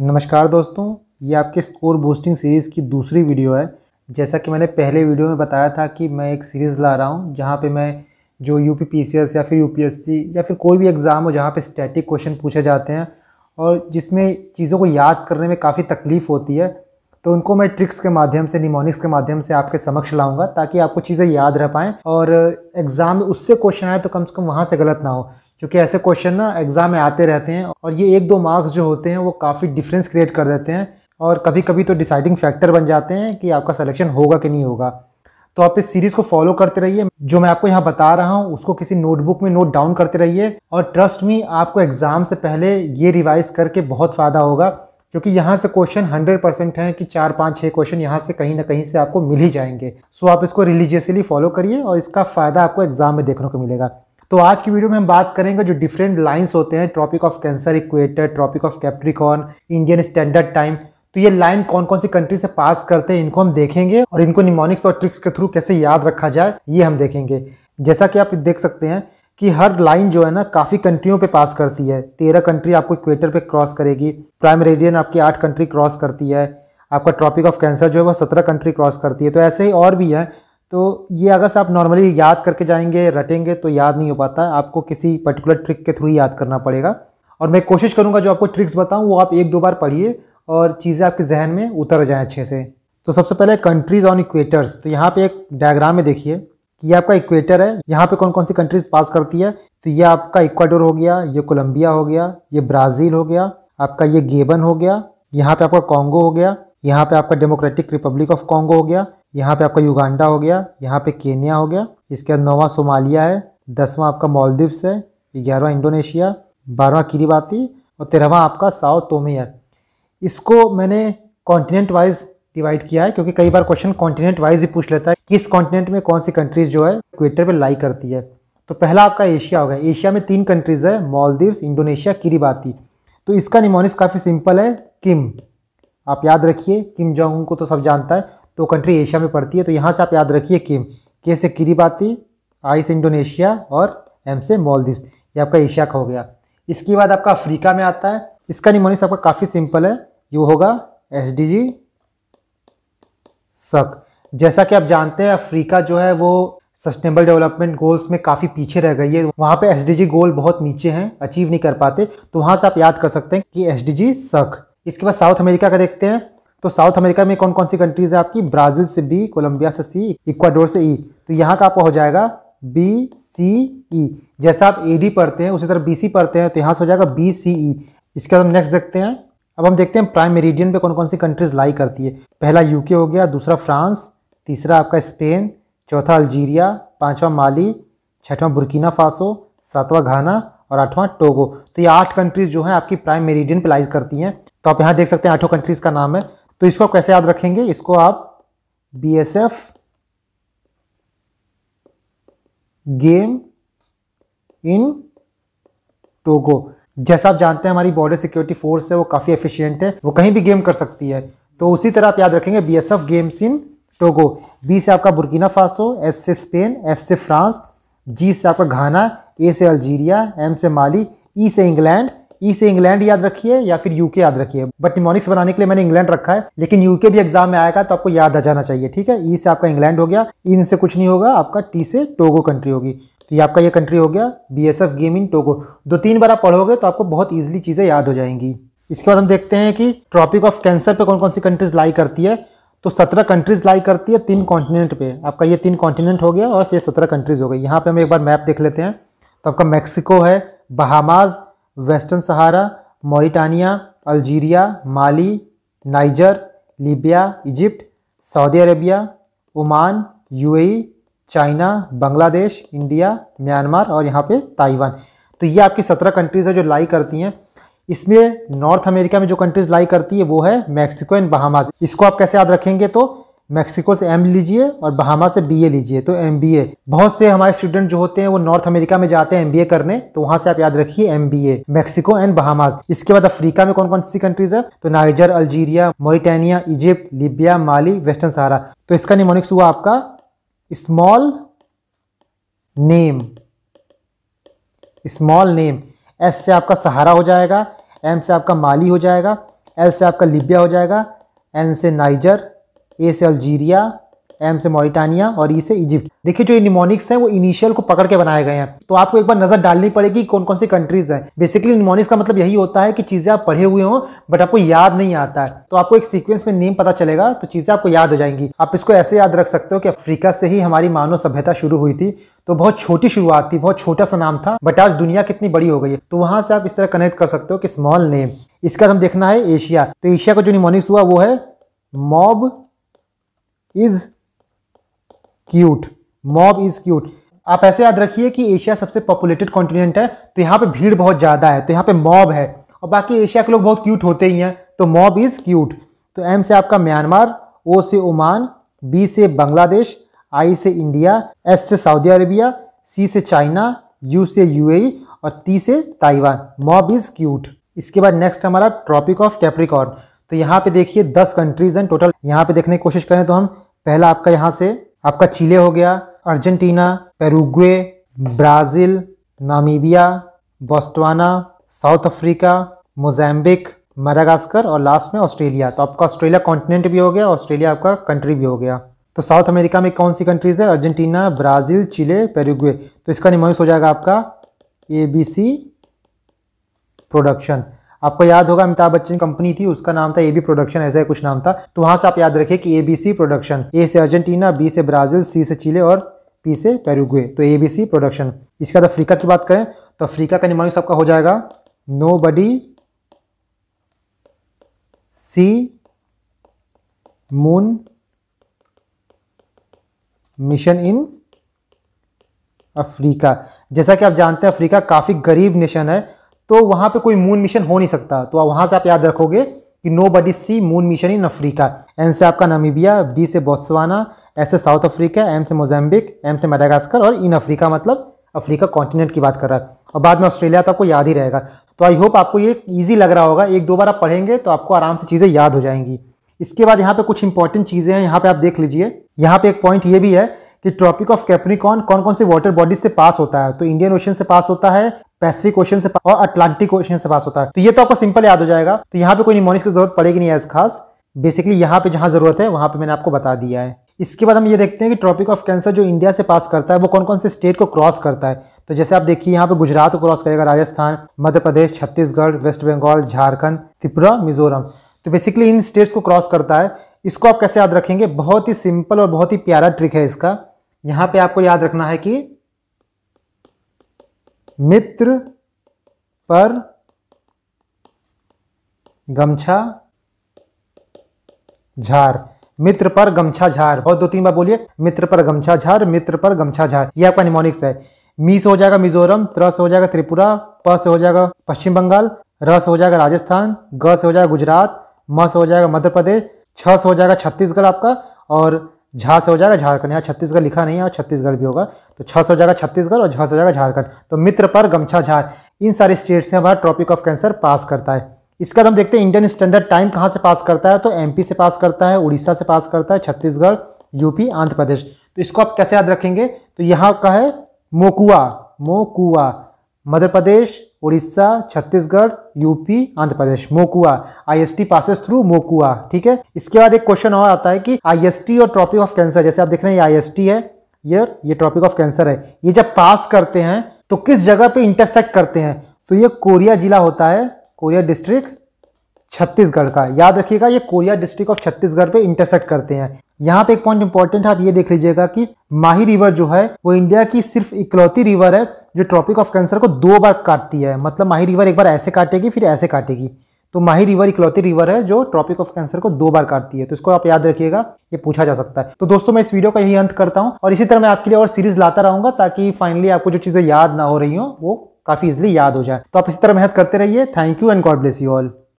नमस्कार दोस्तों ये आपके स्कोर बूस्टिंग सीरीज़ की दूसरी वीडियो है जैसा कि मैंने पहले वीडियो में बताया था कि मैं एक सीरीज़ ला रहा हूँ जहाँ पे मैं जो यू पी या फिर यू या फिर कोई भी एग्ज़ाम हो जहाँ पे स्टैटिक क्वेश्चन पूछे जाते हैं और जिसमें चीज़ों को याद करने में काफ़ी तकलीफ़ होती है तो उनको मैं ट्रिक्स के माध्यम से निमोनिक्स के माध्यम से आपके समक्ष लाऊंगा ताकि आपको चीज़ें याद रह पाएँ और एग्ज़ाम में उससे क्वेश्चन आए तो कम से कम वहाँ से गलत ना हो क्योंकि ऐसे क्वेश्चन ना एग्ज़ाम में आते रहते हैं और ये एक दो मार्क्स जो होते हैं वो काफ़ी डिफरेंस क्रिएट कर देते हैं और कभी कभी तो डिसाइडिंग फैक्टर बन जाते हैं कि आपका सिलेक्शन होगा कि नहीं होगा तो आप इस सीरीज़ को फॉलो करते रहिए जो मैं आपको यहाँ बता रहा हूँ उसको किसी नोटबुक में नोट डाउन करते रहिए और ट्रस्ट मी आपको एग्ज़ाम से पहले ये रिवाइज़ करके बहुत फ़ायदा होगा क्योंकि यहाँ से क्वेश्चन हंड्रेड परसेंट हैं कि चार पाँच छः क्वेश्चन यहाँ से कहीं ना कहीं से आपको मिल ही जाएंगे सो आप इसको रिलीजियसली फॉलो करिए और इसका फ़ायदा आपको एग्ज़ाम में देखने को मिलेगा तो आज की वीडियो में हम बात करेंगे जो डिफरेंट लाइंस होते हैं tropic of cancer equator tropic of Capricorn Indian standard time तो ये लाइन कौन कौन सी कंट्री से पास करते हैं इनको हम देखेंगे और इनको निमोनिक्स और ट्रिक्स के थ्रू कैसे याद रखा जाए ये हम देखेंगे जैसा कि आप देख सकते हैं कि हर लाइन जो है ना काफ़ी कंट्रियों पे पास करती है तेरह कंट्री आपको इक्वेटर पे क्रॉस करेगी प्राइम रेडियन आपकी आठ कंट्री क्रॉस करती है आपका ट्रॉपिक ऑफ कैंसर जो है वह सत्रह कंट्री क्रॉस करती है तो ऐसे ही और भी हैं तो ये अगर आप नॉर्मली याद करके जाएंगे रटेंगे तो याद नहीं हो पाता आपको किसी पर्टिकुलर ट्रिक के थ्रू याद करना पड़ेगा और मैं कोशिश करूँगा जो आपको ट्रिक्स बताऊँ वो आप एक दो बार पढ़िए और चीज़ें आपके जहन में उतर जाएँ अच्छे से तो सबसे पहले कंट्रीज़ ऑन इक्वेटर्स तो यहाँ पे एक डायग्राम में देखिए कि ये आपका इक्वेटर है यहाँ पे कौन कौन सी कंट्रीज़ पास करती है तो ये आपका इक्वाडोर हो गया ये कोलंबिया हो गया ये ब्राज़ील हो गया आपका ये गेबन हो गया यहाँ पे आपका कॉन्गो हो गया यहाँ पे आपका डेमोक्रेटिक रिपब्लिक ऑफ कॉन्गो हो गया यहाँ पे आपका युगांडा हो गया यहाँ पे केनिया हो गया इसके बाद नौवा सोमालिया है दसवां आपका मालदीव्स है ग्यारहवा इंडोनेशिया बारहवा किरीबाती और तेरहवा आपका साउथ तोमे है इसको मैंने कॉन्टिनेंट वाइज डिवाइड किया है क्योंकि कई बार क्वेश्चन कॉन्टिनेंट वाइज भी पूछ लेता है किस कॉन्टिनेंट में कौन सी कंट्रीज जो है इक्वेटर पर लाई करती है तो पहला आपका एशिया होगा एशिया में तीन कंट्रीज है मालदीव्स इंडोनेशिया किरीबाती तो इसका निमोनिस काफ़ी सिंपल है किम आप याद रखिए किम जोंग को तो सब जानता है तो कंट्री एशिया में पड़ती है तो यहाँ से आप याद रखिए किम के से किरीबाती आई से इंडोनेशिया और एम से मॉलदीव्स ये आपका एशिया का हो गया इसके बाद आपका अफ्रीका में आता है इसका निमोनिस आपका काफ़ी सिंपल है ये होगा एस डी जी सक जैसा कि आप जानते हैं अफ्रीका जो है वो सस्टेनेबल डेवलपमेंट गोल्स में काफ़ी पीछे रह गई है वहाँ पे एस डी जी गोल बहुत नीचे हैं अचीव नहीं कर पाते तो वहाँ से आप याद कर सकते हैं कि एस डी जी सक इसके बाद साउथ अमेरिका का देखते हैं तो साउथ अमेरिका में कौन कौन सी कंट्रीज है आपकी ब्राज़ील से बी कोलंबिया से सी इक्वाडोर से ई तो यहाँ का आपका हो जाएगा बी सी ई जैसा आप ए डी पढ़ते हैं उसी तरह बी सी पढ़ते हैं तो यहाँ से हो जाएगा बी सी ई इसके बाद हम नेक्स्ट देखते हैं अब हम देखते हैं प्राइम मेरिडियन पे कौन कौन सी कंट्रीज लाई करती है पहला यूके हो गया दूसरा फ्रांस तीसरा आपका स्पेन चौथा अल्जीरिया पाँचवा माली छठवां बुर्किना फासो सातवां घाना और आठवां टोगो तो ये आठ कंट्रीज जो हैं आपकी प्राइम मेरिडियन पे लाइज करती हैं तो आप यहाँ देख सकते हैं आठों कंट्रीज़ का नाम है तो इसको आप कैसे याद रखेंगे इसको आप B S F game in Togo जैसा आप जानते हैं हमारी बॉर्डर सिक्योरिटी फोर्स है वो काफ़ी एफिशिएंट है वो कहीं भी गेम कर सकती है तो उसी तरह आप याद रखेंगे B S F games in Togo B से आपका बुर्किना फासो एस से स्पेन एफ से फ्रांस जी से आपका घाना ए से अल्जीरिया एम से माली ई e से इंग्लैंड ई e से इंग्लैंड याद रखिए या फिर यूके याद रखिए बट निमोनिक्स बनाने के लिए मैंने इंग्लैंड रखा है लेकिन यूके भी एग्जाम में आएगा तो आपको याद आ जाना चाहिए ठीक है ई e से आपका इंग्लैंड हो गया e इन से कुछ नहीं होगा आपका टी से टोगो कंट्री होगी तो ये आपका ये कंट्री हो गया B S F game in Togo दो तीन बार आप पढ़ोगे तो आपको बहुत ईजिली चीज़ें याद हो जाएंगी इसके बाद हम देखते हैं कि ट्रॉपिक ऑफ कैंसर पे कौन कौन सी कंट्रीज लाई करती है तो सत्रह कंट्रीज लाई करती है तीन कॉन्टिनेंट पे आपका ये तीन कॉन्टिनेंट हो गया और ये सत्रह कंट्रीज हो गई यहाँ पे हम एक बार मैप देख लेते हैं तो आपका मैक्सिको है Bahamas Western Sahara Mauritania Algeria Mali Niger Libya Egypt Saudi Arabia Oman UAE China Bangladesh India Myanmar और यहाँ पे ताइवान तो ये आपकी सत्रह कंट्रीज़ है जो लाई करती हैं इसमें नॉर्थ अमेरिका में जो कंट्रीज़ लाई करती है वो है मैक्सिको एंड बहामाज इसको आप कैसे याद रखेंगे तो मैक्सिको से एम लीजिए और बहामा से बी लीजिए तो एम बहुत से हमारे स्टूडेंट जो होते हैं वो नॉर्थ अमेरिका में जाते हैं एम करने तो वहाँ से आप याद रखिए एम मैक्सिको एंड बहामास इसके बाद अफ्रीका में कौन कौन सी कंट्रीज है तो Niger Algeria Mauritania Egypt Libya Mali Western Sahara तो इसका निमोनिक्स हुआ आपका small name small name S से आपका सहारा हो जाएगा एम से आपका माली हो जाएगा एल से आपका लिबिया हो जाएगा एन से नाइजर ए से अल्जीरिया एम से मोरिटानिया और ई से इजिप्ट देखिए जो ये निमोनिक्स हैं वो इनिशियल को पकड़ के बनाए गए हैं तो आपको एक बार नजर डालनी पड़ेगी कौन कौन सी कंट्रीज हैं बेसिकली निमोनिक्स का मतलब यही होता है कि चीज़ें आप पढ़े हुए हों बट आपको याद नहीं आता है तो आपको एक सीक्वेंस में नेम पता चलेगा तो चीज़ें आपको याद हो जाएंगी आप इसको ऐसे याद रख सकते हो कि अफ्रीका से ही हमारी मानव सभ्यता शुरू हुई थी तो बहुत छोटी शुरुआत थी बहुत छोटा सा नाम था बट आज दुनिया कितनी बड़ी हो गई है तो वहां से आप इस तरह कनेक्ट कर सकते हो कि स्मॉल नेम इसका हम देखना है एशिया तो एशिया का जो निमोनिक्स हुआ वो है mob is cute mob is cute आप ऐसे याद रखिए कि एशिया सबसे पॉपुलेटेड कॉन्टिनेंट है तो यहाँ पे भीड़ बहुत ज़्यादा है तो यहाँ पे मॉब है और बाकी एशिया के लोग बहुत क्यूट होते ही हैं तो मॉब इज़ क्यूट तो एम से आपका म्यांमार ओ से ओमान बी से बांग्लादेश आई से इंडिया एस से सऊदी अरेबिया सी से चाइना यू से यू और टी से ताइवान मॉब इज़ क्यूट इसके बाद नेक्स्ट हमारा ट्रॉपिक ऑफ कैप्रिकॉर्न तो यहाँ पे देखिए दस कंट्रीज हैं टोटल यहाँ पे देखने की कोशिश करें तो हम पहला आपका यहाँ से आपका चिले हो गया Argentina Paraguay Brazil Namibia Botswana South Africa Mozambique Madagascar और लास्ट में ऑस्ट्रेलिया तो आपका ऑस्ट्रेलिया कॉन्टिनेंट भी हो गया ऑस्ट्रेलिया आपका कंट्री भी हो गया तो साउथ अमेरिका में कौन सी कंट्रीज़ है अर्जेंटीना ब्राज़ील चिले पेरूग्वे तो इसका निमोस हो जाएगा आपका ए बी सी प्रोडक्शन आपको याद होगा अमिताभ बच्चन कंपनी थी उसका नाम था एबी प्रोडक्शन ऐसा कुछ नाम था तो वहां से आप याद रखिए कि एबीसी प्रोडक्शन ए से अर्जेंटीना बी से ब्राजील सी से चिले और पी से पेरुगे तो एबीसी प्रोडक्शन इसके बाद अफ्रीका की बात करें तो अफ्रीका का निर्माण सबका हो जाएगा no buddy see moon mission in Africa जैसा कि आप जानते हैं अफ्रीका काफ़ी गरीब नेशन है तो वहाँ पे कोई मून मिशन हो नहीं सकता तो वहाँ से आप याद रखोगे कि no buddy see moon mission in Africa N से आपका नामीबिया बी से बोत्सवाना एस से साउथ अफ्रीका एम से मोजाम्बिक एम से मेडागास्कर और इन अफ्रीका मतलब अफ्रीका कॉन्टिनेंट की बात कर रहा है और बाद में ऑस्ट्रेलिया तो आपको याद ही रहेगा तो आई होप आपको ये ईजी लग रहा होगा एक दो बार आप पढ़ेंगे तो आपको आराम से चीज़ें याद हो जाएंगी इसके बाद यहाँ पे कुछ इंपॉर्टेंट चीज़ें हैं यहाँ पे आप देख लीजिए यहाँ पे एक पॉइंट ये भी है कि ट्रॉपिक ऑफ कैप्रिकॉन कौन कौन से वाटर बॉडीज से पास होता है तो इंडियन ओशन से पास होता है पैसिफिक ओशन से और अटलांटिक ओशन से पास होता है तो ये तो आपको सिंपल याद हो जाएगा तो यहाँ पे कोई निमोनिक्स की जरूरत पड़ेगी नहीं एज खास बेसिकली यहाँ पे जहाँ जरूरत है वहाँ पे मैंने आपको बता दिया है इसके बाद हम ये देखते हैं कि ट्रॉपिक ऑफ कैंसर जो इंडिया से पास करता है वो कौन कौन से स्टेट को क्रॉस करता है तो जैसे आप देखिए यहाँ पे गुजरात को क्रॉस करेगा राजस्थान मध्य प्रदेश छत्तीसगढ़ वेस्ट बंगाल झारखंड त्रिपुरा मिजोरम तो बेसिकली इन स्टेट्स को क्रॉस करता है इसको आप कैसे याद रखेंगे बहुत ही सिंपल और बहुत ही प्यारा ट्रिक है इसका यहाँ पे आपको याद रखना है कि मित्र पर गमछा झार मित्र पर गमछा झार बहुत दो तीन बार बोलिए मित्र पर गमछा झार मित्र पर गमछा झार ये आपका निमोनिक्स है मी से हो जाएगा मिजोरम त्र से हो जाएगा त्रिपुरा प से हो जाएगा पश्चिम बंगाल र से हो जाएगा राजस्थान ग से हो जाएगा गुजरात म से हो जाएगा मध्य प्रदेश छ से हो जाएगा छत्तीसगढ़ आपका और झा से हो जाएगा झारखंड यहाँ छत्तीसगढ़ लिखा नहीं है और छत्तीसगढ़ भी होगा तो छः से हो जाएगा छत्तीसगढ़ और झा से हो जाएगा झारखंड तो मित्र पर गमछा झार इन सारे स्टेट्स से हमारा ट्रॉपिक ऑफ कैंसर पास करता है इसके बाद हम देखते हैं इंडियन स्टैंडर्ड टाइम कहाँ से पास करता है तो एम से पास करता है उड़ीसा से पास करता है छत्तीसगढ़ यूपी आंध्र प्रदेश तो इसको आप कैसे याद रखेंगे तो यहाँ का है मोकुआ मोकुआ मध्य प्रदेश उड़ीसा छत्तीसगढ़ यूपी आंध्र प्रदेश मोकुआ आईएसटी पासेस थ्रू मोकुआ ठीक है इसके बाद एक क्वेश्चन और आता है कि आईएसटी और ट्रॉपिक ऑफ कैंसर जैसे आप देख रहे हैं आईएसटी है ये ये ट्रॉपिक ऑफ कैंसर है ये जब पास करते हैं तो किस जगह पे इंटरसेक्ट करते हैं तो ये कोरिया जिला होता है कोरिया डिस्ट्रिक्ट छत्तीसगढ़ का याद रखिएगा ये कोरिया डिस्ट्रिक्ट ऑफ छत्तीसगढ़ पे इंटरसेक्ट करते हैं यहाँ पे एक पॉइंट इंपॉर्टेंट है आप ये देख लीजिएगा कि माही रिवर जो है वो इंडिया की सिर्फ इकलौती रिवर है जो ट्रॉपिक ऑफ कैंसर को दो बार काटती है मतलब माही रिवर एक बार ऐसे काटेगी फिर ऐसे काटेगी तो माही रिवर इकलौती रिवर है जो ट्रॉपिक ऑफ कैंसर को दो बार काटती है तो इसको आप याद रखिएगा ये पूछा जा सकता है तो दोस्तों मैं इस वीडियो का यही अंत करता हूँ और इसी तरह मैं आपके लिए और सीरीज लाता रहूंगा ताकि फाइनली आपको जो चीज़ें याद ना हो रही हो वो काफ़ी इजिली याद हो जाए तो आप इसी तरह मेहनत करते रहिए thank you and God bless you all